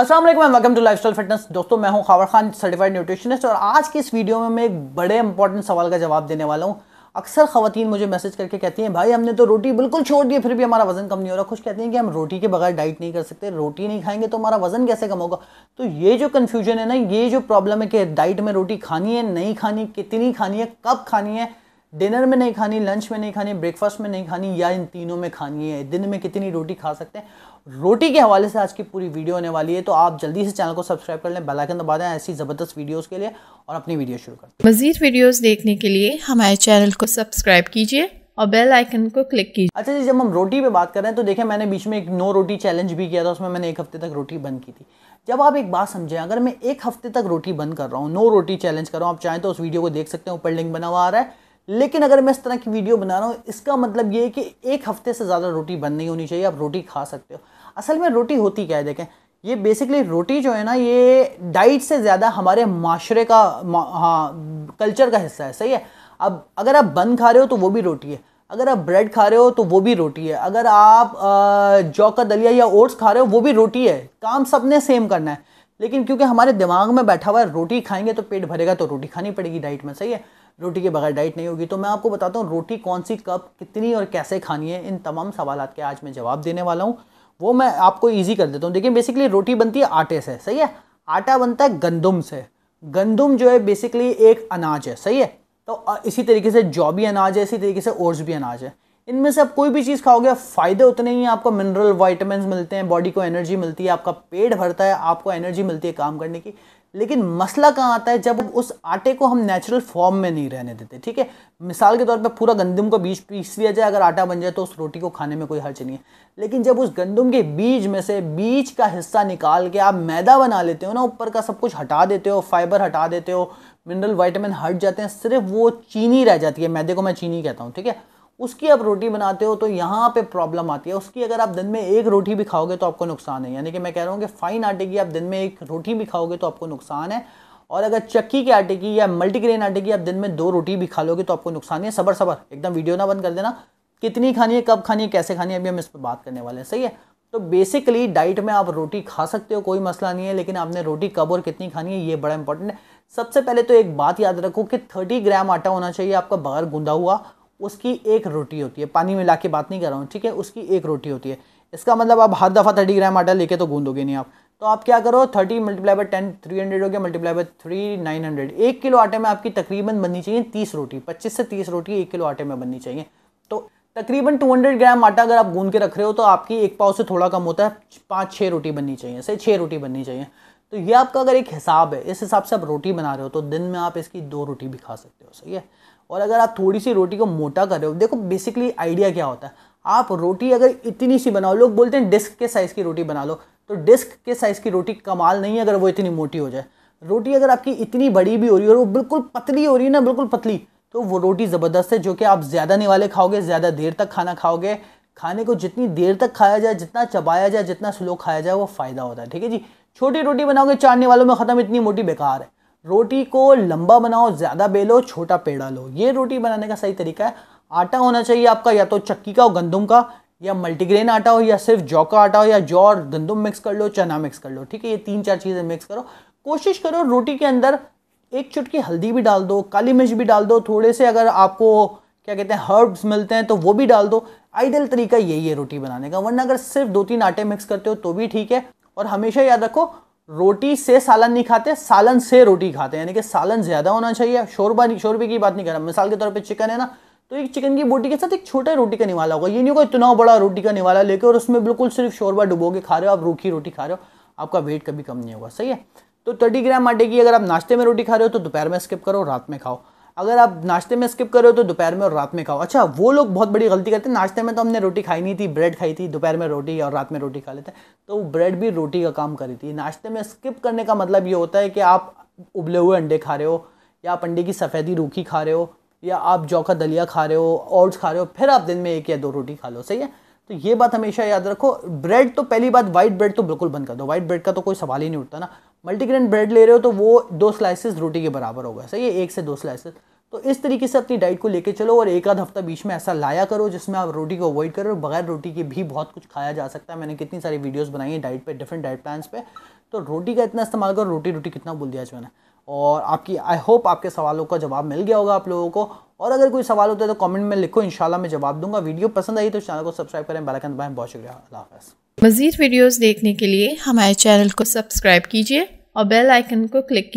Aslam welcome to lifestyle fitness दोस्तों मैं हूं खावर खान सर्टिफाइड न्यूट्रिशनिस्ट और आज की इस वीडियो में मैं एक बड़े इंपॉर्टेंट सवाल का जवाब देने वाला हूं अक्सर खवतन मुझे मैसेज करके कहती हैं भाई हमने तो रोटी बिल्कुल छोड़ दी फिर भी हमारा वजन कम नहीं हो रहा कुछ कहती हैं कि हम रोटी के बगैर डाइट नहीं कर सकते रोटी नहीं खाएंगे तो हमारा वजन कैसे कम होगा तो ये जो कन्फ्यूजन है ना ये जो प्रॉब्लम है कि डाइट में रोटी खानी है नहीं खानी कितनी खानी है कब खानी है डिनर में नहीं खानी लंच में नहीं खानी ब्रेकफास्ट में नहीं खानी या इन तीनों में खानी है दिन में कितनी रोटी खा सकते हैं रोटी के हवाले से आज की पूरी वीडियो होने वाली है तो आप जल्दी से चैनल को सब्सक्राइब कर लें बेलाइकन दबा दें ऐसी ज़बरदस्त वीडियोज़ के लिए और अपनी वीडियो शुरू करें मजीद वीडियो देखने के लिए हमारे चैनल को सब्सक्राइब कीजिए और बेल आइकन को क्लिक कीजिए अच्छा जी जब हम रोटी पे बात कर रहे हैं तो देखें मैंने बीच में एक नो रोटी चैलेंज भी किया था उसमें मैंने एक हफ्ते तक रोटी बंद की थी जब आप एक बात समझें अगर मैं एक हफ्ते तक रोटी बंद कर रहा हूँ नो रोटी चैलेंज कर रहा हूँ आप चाहें तो उस वीडियो को देख सकते हैं ऊपर लिंक बना हुआ आ रहा है लेकिन अगर मैं इस तरह की वीडियो बना रहा हूँ इसका मतलब ये है कि एक हफ्ते से ज़्यादा रोटी बंद नहीं होनी चाहिए आप रोटी खा सकते हो असल में रोटी होती क्या है देखें ये बेसिकली रोटी जो है ना ये डाइट से ज़्यादा हमारे माशरे का हाँ कल्चर का हिस्सा है सही है अब अगर आप बन खा रहे हो तो वो भी रोटी है अगर आप ब्रेड खा रहे हो तो वो भी रोटी है अगर आप जौ का दलिया या ओट्स खा रहे हो वो भी रोटी है काम सबने सेम करना है लेकिन क्योंकि हमारे दिमाग में बैठा हुआ है रोटी खाएंगे तो पेट भरेगा तो रोटी खानी पड़ेगी डाइट में सही है रोटी के बगैर डाइट नहीं होगी तो मैं आपको बताता हूँ रोटी कौन सी कब कितनी और कैसे खानी है इन तमाम सवाल के आज मैं जवाब देने वाला हूँ वो मैं आपको ईजी कर देता हूँ देखिए बेसिकली रोटी बनती है आटे से सही है आटा बनता है गंदुम से गंदुम जो है बेसिकली एक अनाज है सही है तो इसी तरीके से जौ भी अनाज है इसी तरीके से ओट्स भी अनाज है इनमें से आप कोई भी चीज़ खाओगे फ़ायदे उतने ही हैं आपको मिनरल वाइटमिन मिलते हैं बॉडी को एनर्जी मिलती है आपका पेट भरता है आपको एनर्जी मिलती है काम करने की लेकिन मसला कहाँ आता है जब उस आटे को हम नेचुरल फॉर्म में नहीं रहने देते ठीक है मिसाल के तौर पर पूरा गंदम को बीज पीस लिया जाए अगर आटा बन जाए तो उस रोटी को खाने में कोई हर्च नहीं है लेकिन जब उस गंदम के बीज में से बीज का हिस्सा निकाल के आप मैदा बना लेते हो ना ऊपर का सब कुछ हटा देते हो फाइबर हटा देते हो मिनरल वाइटामिन हट जाते हैं सिर्फ वो चीनी रह जाती है मैदे को मैं चीनी कहता हूँ ठीक है उसकी आप रोटी बनाते हो तो यहाँ पे प्रॉब्लम आती है उसकी अगर आप दिन में एक रोटी भी खाओगे तो आपको नुकसान है यानी कि मैं कह रहा हूँ कि फ़ाइन आटे की आप दिन में एक रोटी भी खाओगे तो आपको नुकसान है और अगर चक्की के आटे की या मल्टीग्रेन आटे की आप दिन में दो रोटी भी खा लोगे तो आपको नुकसान है सबर सबर एकदम वीडियो ना बंद कर देना कितनी खानी है कब खानी है कैसे खानी है अभी हम इस पर बात करने वाले हैं सही है तो बेसिकली डाइट में आप रोटी खा सकते हो कोई मसला नहीं है लेकिन आपने रोटी कब और कितनी खानी है ये बड़ा इंपॉर्टेंट है सबसे पहले तो एक बात याद रखो कि थर्टी ग्राम आटा होना चाहिए आपका बाहर गूंधा हुआ उसकी एक रोटी होती है पानी मिला के बात नहीं कर रहा हूँ ठीक है उसकी एक रोटी होती है इसका मतलब आप हर दफ़ा थर्टी ग्राम आटा लेके तो गूंदोगे नहीं आप तो आप क्या करो thirty multiply by ten three hundred हो गया multiply by three nine hundred एक किलो आटे में आपकी तकरीबन बननी चाहिए तीस रोटी पच्चीस से तीस रोटी एक किलो आटे में बननी चाहिए तो तकरीबन टू हंड्रेड ग्राम आटा अगर आप गूंद के रख रहे हो तो आपकी एक पाव से थोड़ा कम होता है पाँच छः रोटी बननी चाहिए ऐसे छः रोटी बननी चाहिए तो ये आपका अगर एक हिसाब है इस हिसाब से आप रोटी बना रहे हो तो दिन में आप इसकी दो रोटी भी खा सकते हो सही है और अगर आप थोड़ी सी रोटी को मोटा कर रहे हो देखो बेसिकली आइडिया क्या होता है आप रोटी अगर इतनी सी बनाओ लोग बोलते हैं डिस्क के साइज़ की रोटी बना लो तो डिस्क के साइज़ की रोटी कमाल नहीं है अगर वो इतनी मोटी हो जाए रोटी अगर आपकी इतनी बड़ी भी हो रही है और वो बिल्कुल पतली हो रही है ना बिल्कुल पतली तो वो रोटी ज़बरदस्त है जो कि आप ज़्यादा निवाले खाओगे ज़्यादा देर तक खाना खाओगे खाने को जितनी देर तक खाया जाए जितना चबाया जाए जितना स्लो खाया जाए वो फ़ायदा होता है ठीक है जी छोटी रोटी बनाओगे चार निवालों में ख़त्म इतनी मोटी बेकार है रोटी को लंबा बनाओ ज़्यादा बेलो छोटा पेड़ा लो ये रोटी बनाने का सही तरीका है आटा होना चाहिए आपका या तो चक्की का हो गंदम का या मल्टीग्रेन आटा हो या सिर्फ जौ का आटा हो या जौ और गंदम मिक्स कर लो चना मिक्स कर लो ठीक है ये तीन चार चीज़ें मिक्स करो कोशिश करो रोटी के अंदर एक चुटकी हल्दी भी डाल दो काली मिर्च भी डाल दो थोड़े से अगर आपको क्या कहते हैं हर्ब्स मिलते हैं तो वो भी डाल दो आइडियल तरीका यही है रोटी बनाने का वरना अगर सिर्फ दो तीन आटे मिक्स करते हो तो भी ठीक है और हमेशा याद रखो रोटी से सालन नहीं खाते सालन से रोटी खाते यानी कि सालन ज़्यादा होना चाहिए शोरबा नहीं शोरबे की बात नहीं कर रहा मिसाल के तौर पे चिकन है ना तो एक चिकन की बोटी के साथ एक छोटा रोटी का निवाला होगा ये नहीं होगा इतना बड़ा रोटी का निवाला लेकर और उसमें बिल्कुल सिर्फ शोरबा डुबो के खा रहे हो आप रूखी रोटी खा रहे हो आपका वेट कभी कम नहीं होगा सही है तो थर्टी ग्राम आटे की अगर आप नाश्ते में रोटी खा रहे हो तो दोपहर में स्किप करो रात में खाओ अगर आप नाश्ते में स्किप करो तो दोपहर में और रात में खाओ अच्छा वो लोग बहुत बड़ी गलती करते हैं नाश्ते में तो हमने रोटी खाई नहीं थी ब्रेड खाई थी दोपहर में रोटी और रात में रोटी खा लेते हैं तो ब्रेड भी रोटी का काम करी थी नाश्ते में स्किप करने का मतलब ये होता है कि आप उबले हुए अंडे खा रहे हो या आप अंडे की सफ़ेदी रूखी खा रहे हो या आप जौ का दलिया खा रहे हो ओट्स खा रहे हो फिर आप दिन में एक या दो रोटी खा लो सही है तो ये बात हमेशा याद रखो ब्रेड तो पहली बात वाइट ब्रेड तो बिल्कुल बंद कर दो वाइट ब्रेड का तो कोई सवाल ही नहीं उठता ना मल्टीग्रेन ब्रेड ले रहे हो तो वो दो स्लाइसेस रोटी के बराबर होगा सही है एक से दो स्लाइसेस तो इस तरीके से अपनी डाइट को लेके चलो और एक आध हफ्ता बीच में ऐसा लाया करो जिसमें आप रोटी को अवॉइड करो बगैर रोटी के भी बहुत कुछ खाया जा सकता है मैंने कितनी सारी वीडियोस बनाई है डाइट पे डिफरेंट डाइट प्लान्स पे तो रोटी का इतना इस्तेमाल करो रोटी रोटी कितना बोल दिया मैंने और आपकी आई होप आपके सवालों का जवाब मिल गया होगा आप लोगों को और अगर कोई सवाल होता है तो कमेंट में लिखो इंशाल्लाह मैं जवाब दूंगा वीडियो पसंद आई तो चैनल को सब्सक्राइब करें बेल आइकन दबाएं बहुत शुक्रिया अल्लाह हाफ़िज़ मज़ीद वीडियोस देखने के लिए हमारे चैनल को सब्सक्राइब कीजिए और बेल आइकन को क्लिक कीजिए